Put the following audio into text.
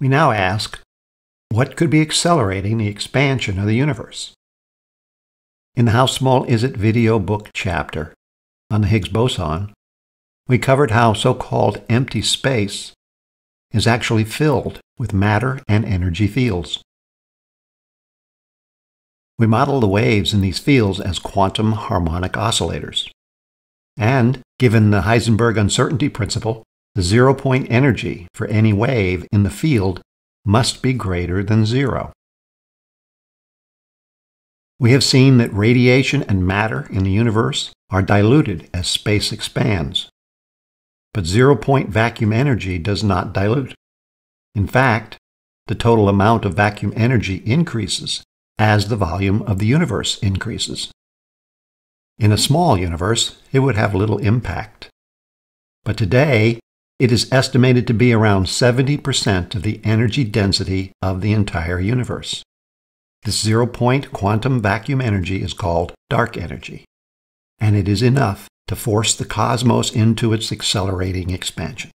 We now ask, what could be accelerating the expansion of the universe? In the How Small Is It video book chapter on the Higgs boson, we covered how so called empty space is actually filled with matter and energy fields. We model the waves in these fields as quantum harmonic oscillators. And, given the Heisenberg uncertainty principle, the zero point energy for any wave in the field must be greater than zero. We have seen that radiation and matter in the universe are diluted as space expands. But zero point vacuum energy does not dilute. In fact, the total amount of vacuum energy increases as the volume of the universe increases. In a small universe, it would have little impact. But today, it is estimated to be around 70% of the energy density of the entire universe. This zero point quantum vacuum energy is called dark energy, and it is enough to force the cosmos into its accelerating expansion.